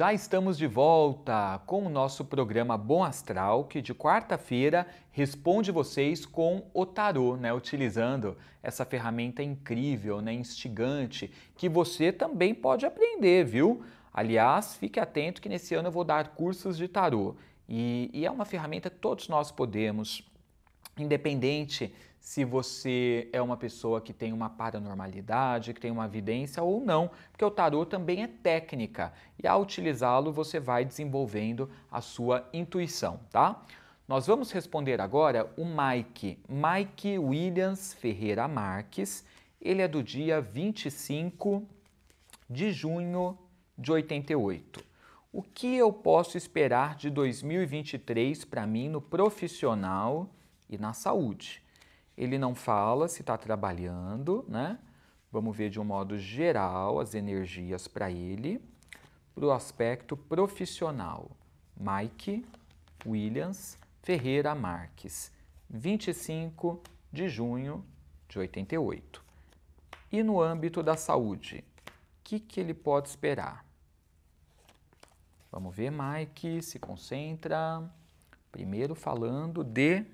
Já estamos de volta com o nosso programa Bom Astral, que de quarta-feira responde vocês com o tarô, né? Utilizando essa ferramenta incrível, né? Instigante, que você também pode aprender, viu? Aliás, fique atento que nesse ano eu vou dar cursos de tarô. E, e é uma ferramenta que todos nós podemos, independente se você é uma pessoa que tem uma paranormalidade, que tem uma vidência ou não, porque o tarô também é técnica e ao utilizá-lo você vai desenvolvendo a sua intuição, tá? Nós vamos responder agora o Mike, Mike Williams Ferreira Marques. Ele é do dia 25 de junho de 88. O que eu posso esperar de 2023 para mim no profissional e na saúde? Ele não fala se está trabalhando, né? Vamos ver de um modo geral as energias para ele, para o aspecto profissional. Mike Williams Ferreira Marques, 25 de junho de 88. E no âmbito da saúde, o que, que ele pode esperar? Vamos ver, Mike, se concentra. Primeiro falando de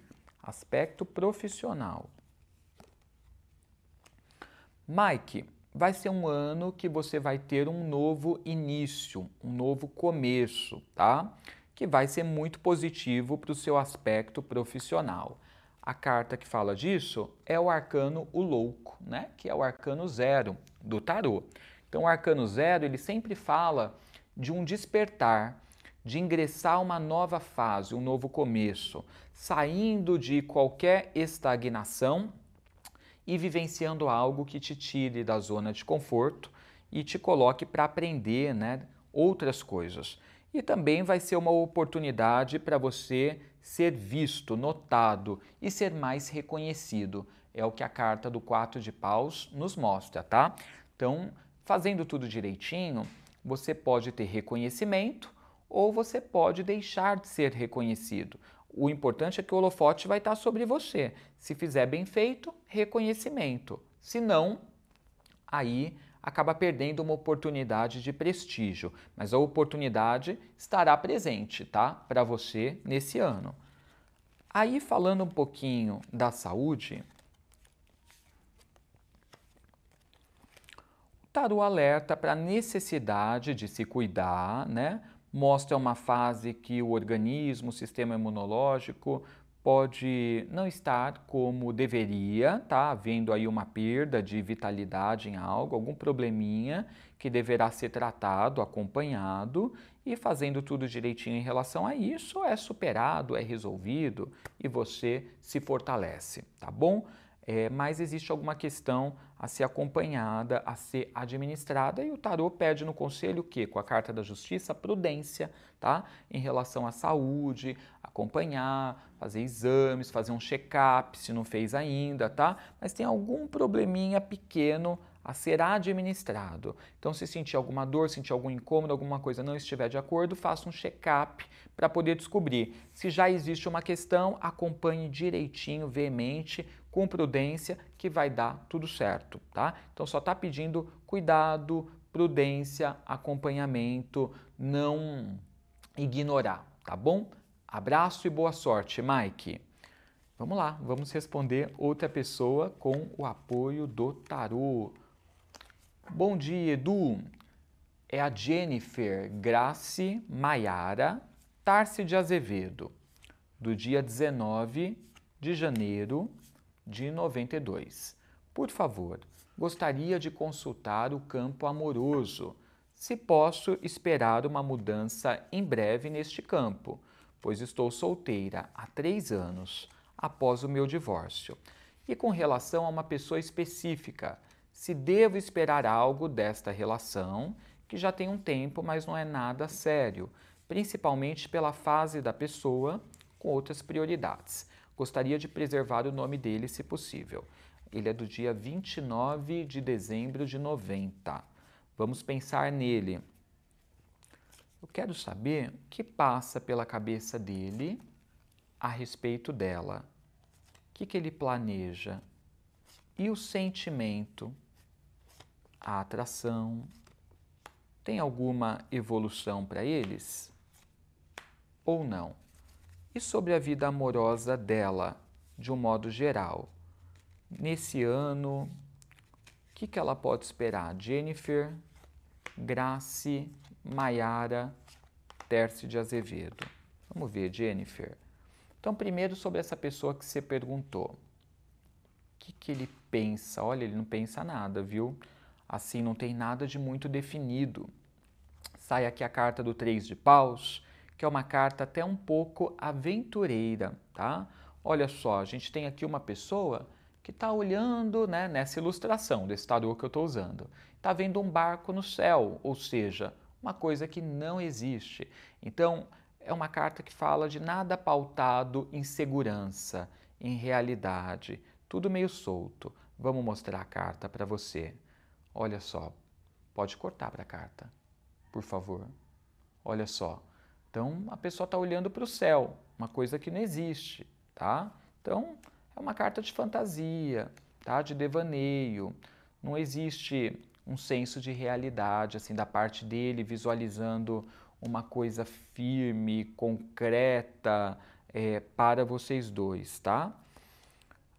aspecto profissional. Mike, vai ser um ano que você vai ter um novo início, um novo começo, tá? Que vai ser muito positivo para o seu aspecto profissional. A carta que fala disso é o arcano o louco, né? Que é o arcano zero do tarô. Então, o arcano zero ele sempre fala de um despertar, de ingressar uma nova fase, um novo começo, saindo de qualquer estagnação e vivenciando algo que te tire da zona de conforto e te coloque para aprender né, outras coisas. E também vai ser uma oportunidade para você ser visto, notado e ser mais reconhecido. É o que a carta do quatro de paus nos mostra, tá? Então, fazendo tudo direitinho, você pode ter reconhecimento ou você pode deixar de ser reconhecido. O importante é que o holofote vai estar sobre você. Se fizer bem feito, reconhecimento. Se não, aí acaba perdendo uma oportunidade de prestígio, mas a oportunidade estará presente, tá? Para você nesse ano. Aí falando um pouquinho da saúde, o tarô alerta para a necessidade de se cuidar, né? mostra uma fase que o organismo, o sistema imunológico, pode não estar como deveria, tá? Havendo aí uma perda de vitalidade em algo, algum probleminha que deverá ser tratado, acompanhado e fazendo tudo direitinho em relação a isso, é superado, é resolvido e você se fortalece, tá bom? É, mas existe alguma questão a ser acompanhada, a ser administrada, e o tarô pede no conselho o quê? Com a carta da justiça, prudência, tá? Em relação à saúde, acompanhar, fazer exames, fazer um check-up se não fez ainda, tá? Mas tem algum probleminha pequeno a ser administrado. Então, se sentir alguma dor, sentir algum incômodo, alguma coisa não estiver de acordo, faça um check-up para poder descobrir. Se já existe uma questão, acompanhe direitinho, veemente, com prudência que vai dar tudo certo, tá? Então só está pedindo cuidado, prudência, acompanhamento, não ignorar, tá bom? Abraço e boa sorte, Mike. Vamos lá, vamos responder outra pessoa com o apoio do tarô. Bom dia, Edu. É a Jennifer Grace Maiara Tarse de Azevedo, do dia 19 de janeiro de 92. Por favor, gostaria de consultar o campo amoroso, se posso esperar uma mudança em breve neste campo, pois estou solteira há três anos após o meu divórcio. E com relação a uma pessoa específica, se devo esperar algo desta relação, que já tem um tempo, mas não é nada sério, principalmente pela fase da pessoa com outras prioridades. Gostaria de preservar o nome dele, se possível. Ele é do dia 29 de dezembro de 90. Vamos pensar nele. Eu quero saber o que passa pela cabeça dele a respeito dela. O que, que ele planeja? E o sentimento? A atração? Tem alguma evolução para eles? Ou não? e sobre a vida amorosa dela, de um modo geral. Nesse ano, o que, que ela pode esperar? Jennifer, Grace, Maiara, Terce de Azevedo. Vamos ver, Jennifer. Então, primeiro sobre essa pessoa que você perguntou. O que, que ele pensa? Olha, ele não pensa nada, viu? Assim, não tem nada de muito definido. Sai aqui a carta do Três de Paus que é uma carta até um pouco aventureira, tá? Olha só, a gente tem aqui uma pessoa que está olhando né, nessa ilustração desse tarô que eu estou usando. Está vendo um barco no céu, ou seja, uma coisa que não existe. Então, é uma carta que fala de nada pautado em segurança, em realidade, tudo meio solto. Vamos mostrar a carta para você. Olha só, pode cortar para a carta, por favor. Olha só, então a pessoa está olhando para o céu, uma coisa que não existe, tá? Então é uma carta de fantasia, tá? De devaneio. Não existe um senso de realidade assim da parte dele visualizando uma coisa firme, concreta é, para vocês dois, tá?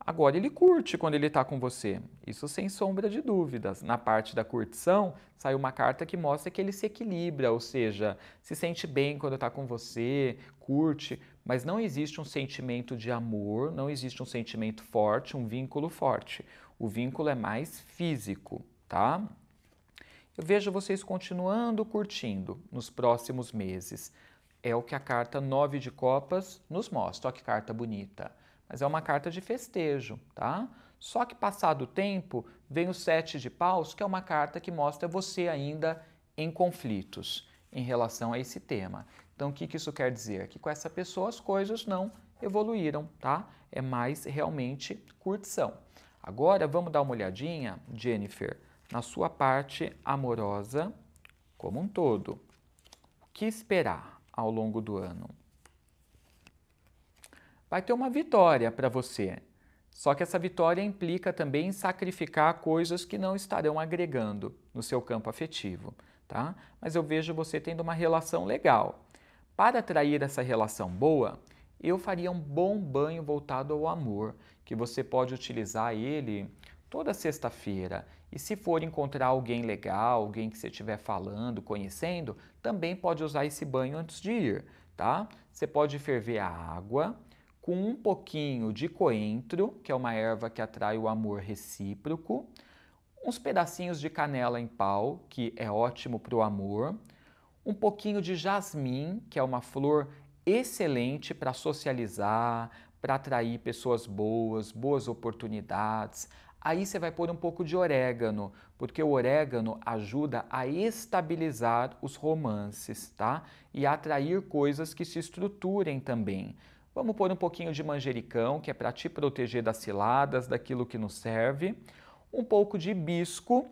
Agora ele curte quando ele está com você, isso sem sombra de dúvidas. Na parte da curtição, sai uma carta que mostra que ele se equilibra, ou seja, se sente bem quando está com você, curte, mas não existe um sentimento de amor, não existe um sentimento forte, um vínculo forte. O vínculo é mais físico, tá? Eu vejo vocês continuando curtindo nos próximos meses. É o que a carta 9 de Copas nos mostra. Olha que carta bonita mas é uma carta de festejo, tá? Só que passado o tempo, vem o sete de paus, que é uma carta que mostra você ainda em conflitos em relação a esse tema. Então, o que, que isso quer dizer? Que com essa pessoa as coisas não evoluíram, tá? É mais realmente curtição. Agora, vamos dar uma olhadinha, Jennifer, na sua parte amorosa como um todo. O que esperar ao longo do ano? vai ter uma vitória para você. Só que essa vitória implica também sacrificar coisas que não estarão agregando no seu campo afetivo, tá? Mas eu vejo você tendo uma relação legal. Para atrair essa relação boa, eu faria um bom banho voltado ao amor, que você pode utilizar ele toda sexta-feira. E se for encontrar alguém legal, alguém que você estiver falando, conhecendo, também pode usar esse banho antes de ir, tá? Você pode ferver a água, com um pouquinho de coentro, que é uma erva que atrai o amor recíproco, uns pedacinhos de canela em pau, que é ótimo para o amor, um pouquinho de jasmim, que é uma flor excelente para socializar, para atrair pessoas boas, boas oportunidades. Aí você vai pôr um pouco de orégano, porque o orégano ajuda a estabilizar os romances, tá? E a atrair coisas que se estruturem também. Vamos pôr um pouquinho de manjericão, que é para te proteger das ciladas, daquilo que nos serve. Um pouco de hibisco.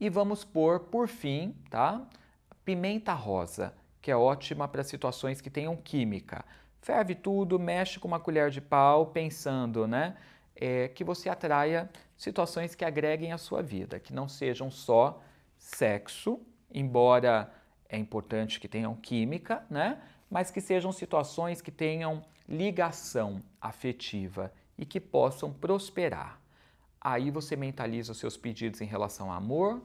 E vamos pôr, por fim, tá? Pimenta rosa, que é ótima para situações que tenham química. Ferve tudo, mexe com uma colher de pau, pensando, né? É, que você atraia situações que agreguem à sua vida, que não sejam só sexo, embora é importante que tenham química, né? mas que sejam situações que tenham ligação afetiva e que possam prosperar. Aí você mentaliza os seus pedidos em relação ao amor,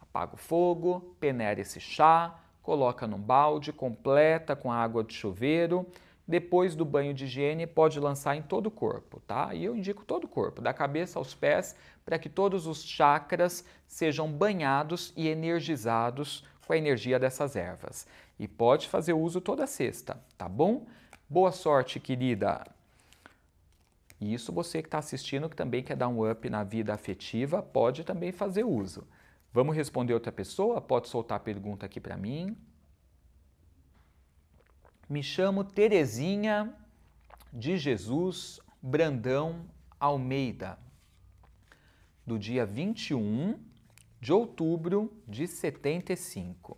apaga o fogo, peneira esse chá, coloca num balde, completa com água de chuveiro. Depois do banho de higiene, pode lançar em todo o corpo, tá? E eu indico todo o corpo, da cabeça aos pés, para que todos os chakras sejam banhados e energizados com a energia dessas ervas. E pode fazer uso toda sexta, tá bom? Boa sorte, querida! E isso você que está assistindo, que também quer dar um up na vida afetiva, pode também fazer uso. Vamos responder outra pessoa? Pode soltar a pergunta aqui para mim. Me chamo Terezinha de Jesus Brandão Almeida, do dia 21 de outubro de 75.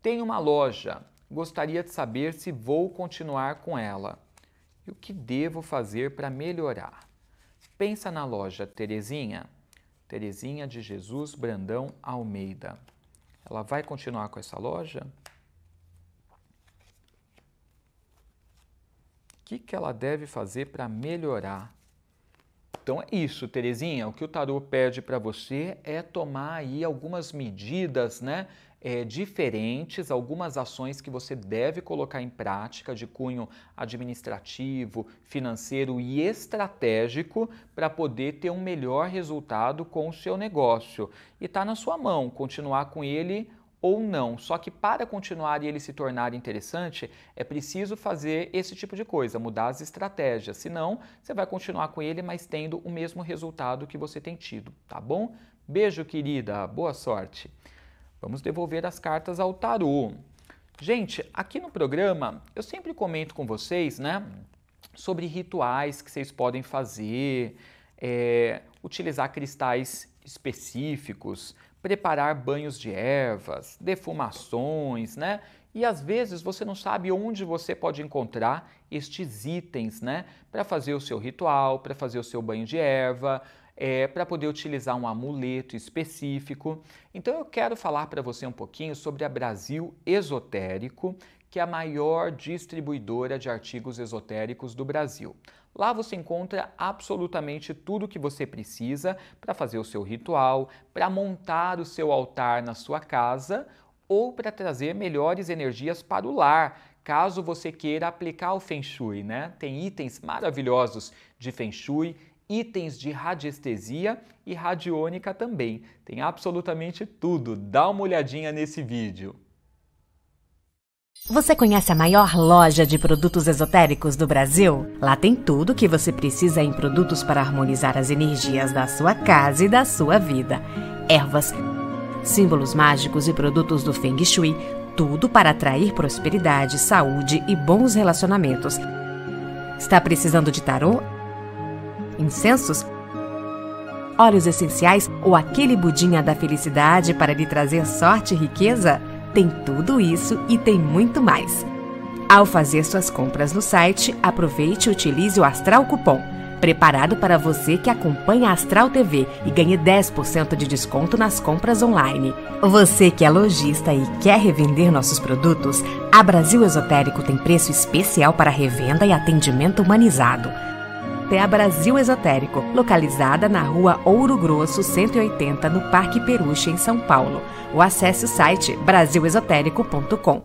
Tem uma loja, gostaria de saber se vou continuar com ela e o que devo fazer para melhorar. Pensa na loja Terezinha, Terezinha de Jesus Brandão Almeida. Ela vai continuar com essa loja? O que, que ela deve fazer para melhorar? Então é isso, Terezinha. O que o tarô pede para você é tomar aí algumas medidas, né? É, diferentes, algumas ações que você deve colocar em prática de cunho administrativo, financeiro e estratégico para poder ter um melhor resultado com o seu negócio. E está na sua mão continuar com ele ou não. Só que para continuar e ele se tornar interessante, é preciso fazer esse tipo de coisa, mudar as estratégias. Senão, você vai continuar com ele, mas tendo o mesmo resultado que você tem tido, tá bom? Beijo, querida, boa sorte. Vamos devolver as cartas ao tarô. Gente, aqui no programa eu sempre comento com vocês, né, sobre rituais que vocês podem fazer, é, utilizar cristais específicos preparar banhos de ervas, defumações, né? E às vezes você não sabe onde você pode encontrar estes itens, né? Para fazer o seu ritual, para fazer o seu banho de erva, é, para poder utilizar um amuleto específico. Então eu quero falar para você um pouquinho sobre a Brasil Esotérico que é a maior distribuidora de artigos esotéricos do Brasil. Lá você encontra absolutamente tudo o que você precisa para fazer o seu ritual, para montar o seu altar na sua casa ou para trazer melhores energias para o lar, caso você queira aplicar o Feng Shui, né? Tem itens maravilhosos de Feng Shui, itens de radiestesia e radiônica também. Tem absolutamente tudo. Dá uma olhadinha nesse vídeo. Você conhece a maior loja de produtos esotéricos do Brasil? Lá tem tudo que você precisa em produtos para harmonizar as energias da sua casa e da sua vida. Ervas, símbolos mágicos e produtos do Feng Shui, tudo para atrair prosperidade, saúde e bons relacionamentos. Está precisando de tarô? Incensos? Óleos essenciais ou aquele budinha da felicidade para lhe trazer sorte e riqueza? tem tudo isso e tem muito mais. Ao fazer suas compras no site, aproveite e utilize o Astral Cupom, preparado para você que acompanha a Astral TV e ganhe 10% de desconto nas compras online. Você que é lojista e quer revender nossos produtos, a Brasil Esotérico tem preço especial para revenda e atendimento humanizado até a Brasil Esotérico, localizada na rua Ouro Grosso 180, no Parque Peruche, em São Paulo. Ou acesse o site brasilesotérico.com.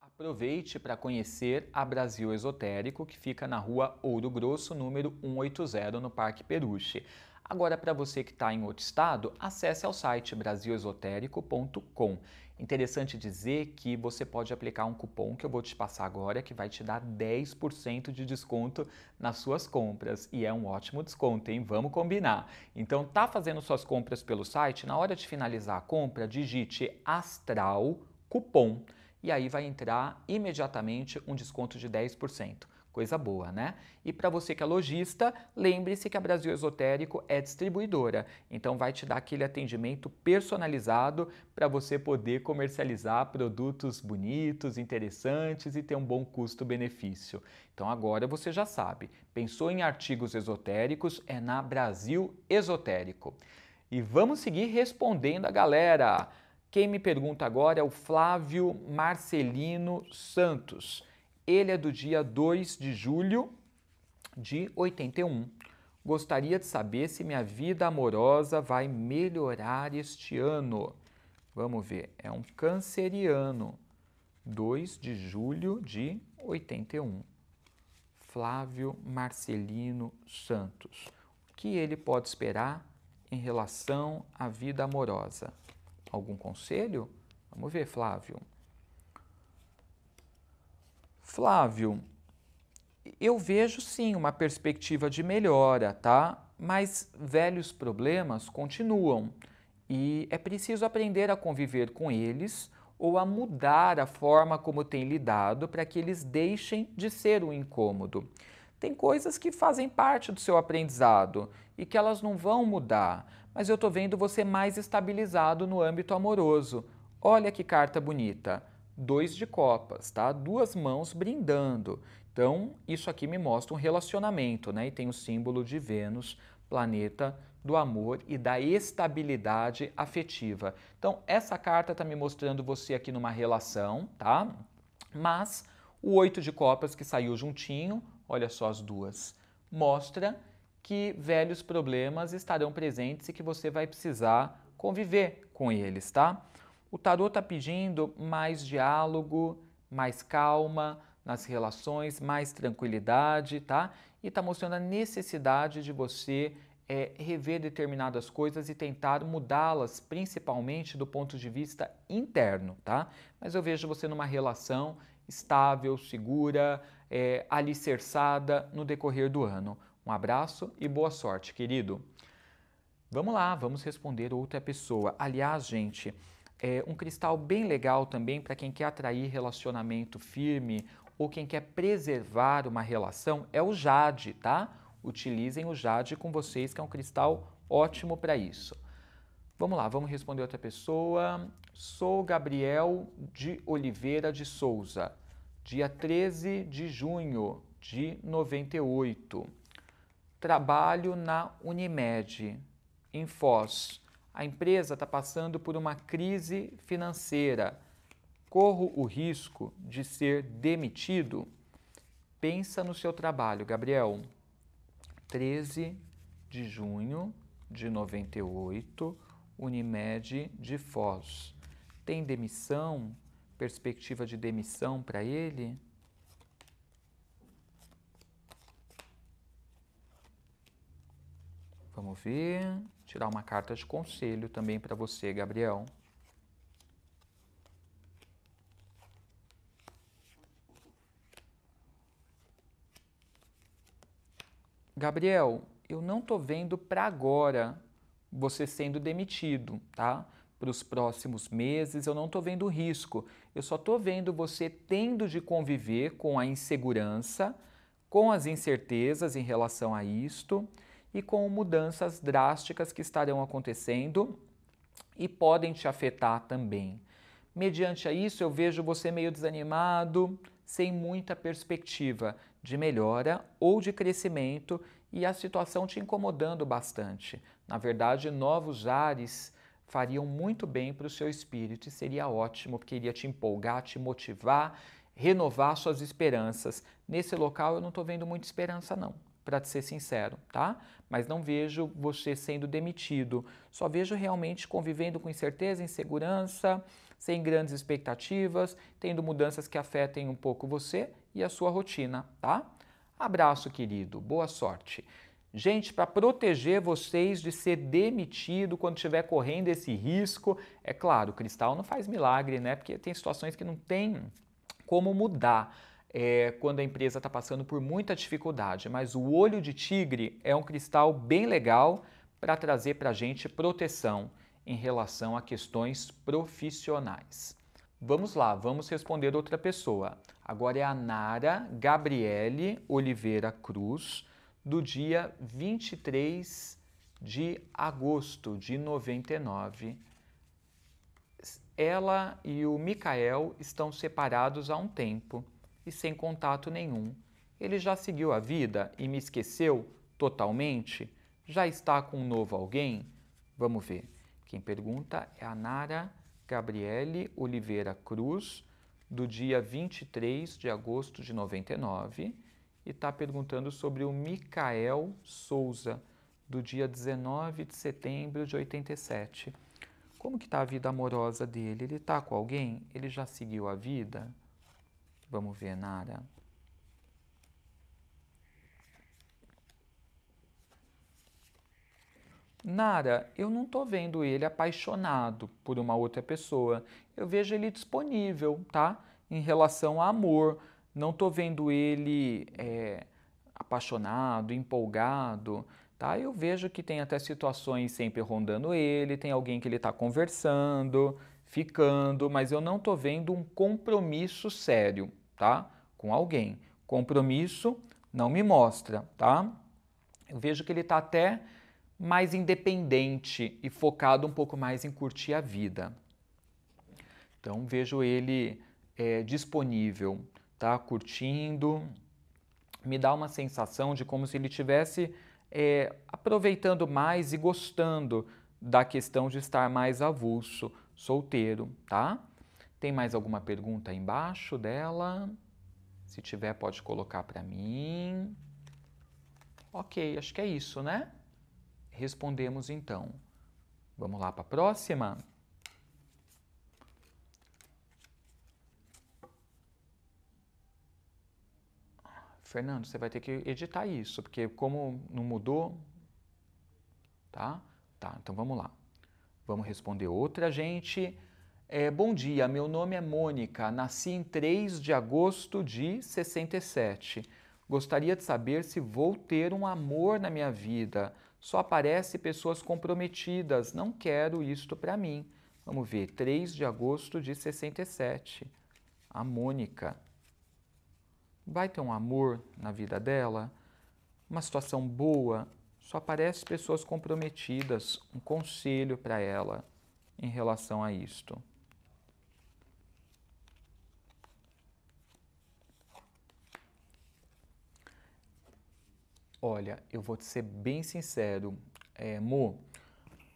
Aproveite para conhecer a Brasil Esotérico, que fica na rua Ouro Grosso, número 180, no Parque Peruche. Agora, para você que está em outro estado, acesse ao site brasilesotérico.com Interessante dizer que você pode aplicar um cupom que eu vou te passar agora que vai te dar 10% de desconto nas suas compras e é um ótimo desconto, hein? Vamos combinar. Então tá fazendo suas compras pelo site, na hora de finalizar a compra, digite astral cupom e aí vai entrar imediatamente um desconto de 10%. Coisa boa, né? E para você que é lojista, lembre-se que a Brasil Esotérico é distribuidora, então vai te dar aquele atendimento personalizado para você poder comercializar produtos bonitos, interessantes e ter um bom custo-benefício. Então agora você já sabe. Pensou em artigos esotéricos? É na Brasil Esotérico. E vamos seguir respondendo a galera. Quem me pergunta agora é o Flávio Marcelino Santos. Ele é do dia 2 de julho de 81. Gostaria de saber se minha vida amorosa vai melhorar este ano. Vamos ver, é um canceriano. 2 de julho de 81. Flávio Marcelino Santos. O que ele pode esperar em relação à vida amorosa? Algum conselho? Vamos ver, Flávio. Flávio, eu vejo sim uma perspectiva de melhora, tá? Mas velhos problemas continuam e é preciso aprender a conviver com eles ou a mudar a forma como tem lidado para que eles deixem de ser um incômodo. Tem coisas que fazem parte do seu aprendizado e que elas não vão mudar, mas eu estou vendo você mais estabilizado no âmbito amoroso. Olha que carta bonita! dois de copas, tá? Duas mãos brindando. Então, isso aqui me mostra um relacionamento, né? E tem o símbolo de Vênus, planeta do amor e da estabilidade afetiva. Então, essa carta está me mostrando você aqui numa relação, tá? Mas o oito de copas que saiu juntinho, olha só as duas, mostra que velhos problemas estarão presentes e que você vai precisar conviver com eles, tá? O tarô está pedindo mais diálogo, mais calma nas relações, mais tranquilidade, tá? E está mostrando a necessidade de você é, rever determinadas coisas e tentar mudá-las, principalmente do ponto de vista interno, tá? Mas eu vejo você numa relação estável, segura, é, alicerçada no decorrer do ano. Um abraço e boa sorte, querido. Vamos lá, vamos responder outra pessoa. Aliás, gente, é um cristal bem legal também para quem quer atrair relacionamento firme ou quem quer preservar uma relação é o jade, tá? Utilizem o jade com vocês, que é um cristal ótimo para isso. Vamos lá, vamos responder outra pessoa. Sou Gabriel de Oliveira de Souza, dia 13 de junho de 98. Trabalho na Unimed, em Foz, a empresa está passando por uma crise financeira, corro o risco de ser demitido? Pensa no seu trabalho, Gabriel. 13 de junho de 98, Unimed de Foz. Tem demissão? Perspectiva de demissão para ele? Vamos ver tirar uma carta de conselho também para você, Gabriel. Gabriel, eu não estou vendo para agora você sendo demitido, tá? Para os próximos meses, eu não estou vendo risco. Eu só estou vendo você tendo de conviver com a insegurança, com as incertezas em relação a isto e com mudanças drásticas que estarão acontecendo e podem te afetar também. Mediante a isso, eu vejo você meio desanimado, sem muita perspectiva de melhora ou de crescimento e a situação te incomodando bastante. Na verdade, novos ares fariam muito bem para o seu espírito e seria ótimo, porque iria te empolgar, te motivar, renovar suas esperanças. Nesse local eu não estou vendo muita esperança, não para ser sincero, tá? Mas não vejo você sendo demitido. Só vejo realmente convivendo com incerteza, insegurança, sem grandes expectativas, tendo mudanças que afetem um pouco você e a sua rotina, tá? Abraço, querido. Boa sorte. Gente, para proteger vocês de ser demitido quando estiver correndo esse risco, é claro, o cristal não faz milagre, né? Porque tem situações que não tem como mudar é, quando a empresa está passando por muita dificuldade, mas o olho de tigre é um cristal bem legal para trazer para a gente proteção em relação a questões profissionais. Vamos lá, vamos responder outra pessoa. Agora é a Nara Gabriele Oliveira Cruz, do dia 23 de agosto de 99. Ela e o Micael estão separados há um tempo e sem contato nenhum. Ele já seguiu a vida e me esqueceu totalmente? Já está com um novo alguém? Vamos ver. Quem pergunta é a Nara Gabriele Oliveira Cruz, do dia 23 de agosto de 99, e está perguntando sobre o Micael Souza, do dia 19 de setembro de 87. Como que está a vida amorosa dele? Ele está com alguém? Ele já seguiu a vida? Vamos ver, Nara. Nara, eu não estou vendo ele apaixonado por uma outra pessoa. Eu vejo ele disponível, tá? Em relação a amor. Não estou vendo ele é, apaixonado, empolgado, tá? Eu vejo que tem até situações sempre rondando ele, tem alguém que ele está conversando, ficando, mas eu não estou vendo um compromisso sério tá? Com alguém. Compromisso não me mostra, tá? Eu vejo que ele está até mais independente e focado um pouco mais em curtir a vida. Então vejo ele é, disponível, tá? Curtindo. Me dá uma sensação de como se ele tivesse é, aproveitando mais e gostando da questão de estar mais avulso, solteiro, tá? Tem mais alguma pergunta embaixo dela? Se tiver, pode colocar para mim. Ok, acho que é isso, né? Respondemos então. Vamos lá para a próxima? Fernando, você vai ter que editar isso, porque como não mudou, tá? Tá, então vamos lá. Vamos responder outra, gente. É, bom dia, meu nome é Mônica, nasci em 3 de agosto de 67. Gostaria de saber se vou ter um amor na minha vida. Só aparece pessoas comprometidas, não quero isto para mim. Vamos ver, 3 de agosto de 67. A Mônica. Vai ter um amor na vida dela? Uma situação boa? Só aparece pessoas comprometidas. Um conselho para ela em relação a isto. Olha, eu vou te ser bem sincero, é, Mo,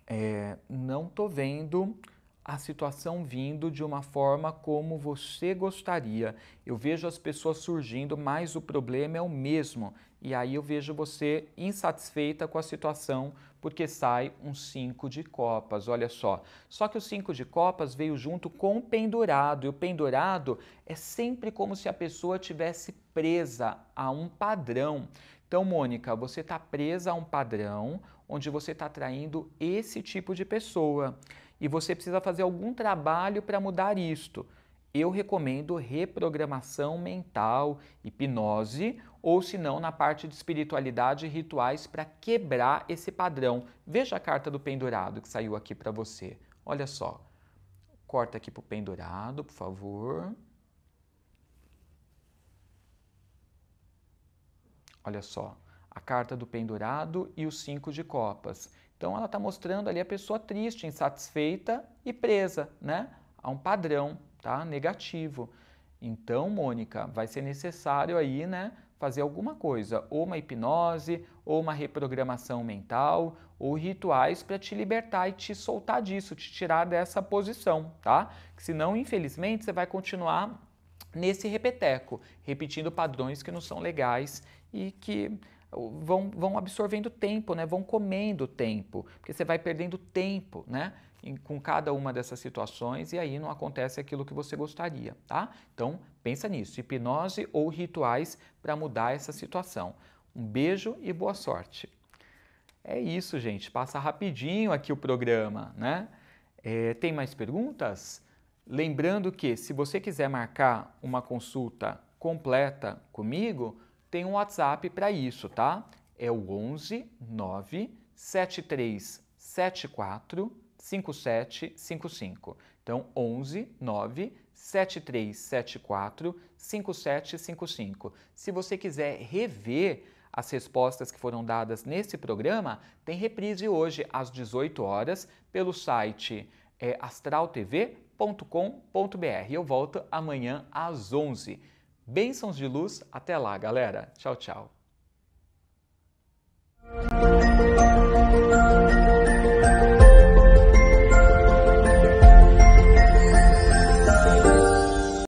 é, não tô vendo a situação vindo de uma forma como você gostaria. Eu vejo as pessoas surgindo, mas o problema é o mesmo. E aí eu vejo você insatisfeita com a situação porque sai um 5 de copas, olha só. Só que o 5 de copas veio junto com o pendurado, e o pendurado é sempre como se a pessoa tivesse presa a um padrão. Então, Mônica, você está presa a um padrão onde você está atraindo esse tipo de pessoa e você precisa fazer algum trabalho para mudar isto. Eu recomendo reprogramação mental, hipnose, ou se não, na parte de espiritualidade e rituais para quebrar esse padrão. Veja a carta do pendurado que saiu aqui para você. Olha só. Corta aqui para o pendurado, por favor. Olha só, a carta do pendurado e os cinco de copas. Então ela está mostrando ali a pessoa triste, insatisfeita e presa, né? A um padrão, tá? Negativo. Então, Mônica, vai ser necessário aí, né? Fazer alguma coisa, ou uma hipnose, ou uma reprogramação mental, ou rituais para te libertar e te soltar disso, te tirar dessa posição, tá? Que senão, infelizmente, você vai continuar nesse repeteco, repetindo padrões que não são legais e que uh, vão, vão absorvendo tempo, né? vão comendo tempo, porque você vai perdendo tempo né? Em, com cada uma dessas situações e aí não acontece aquilo que você gostaria. Tá? Então pensa nisso, hipnose ou rituais para mudar essa situação. Um beijo e boa sorte. É isso, gente. Passa rapidinho aqui o programa, né? É, tem mais perguntas? Lembrando que, se você quiser marcar uma consulta completa comigo, tem um WhatsApp para isso, tá? É o 11 9 73 74 5755. Então, 11 9 73 74 5755. Se você quiser rever as respostas que foram dadas nesse programa, tem reprise hoje às 18 horas pelo site é, Astral TV www.bênçãosdeluz.com.br. Eu volto amanhã às 11. Bênçãos de luz, até lá, galera. Tchau, tchau.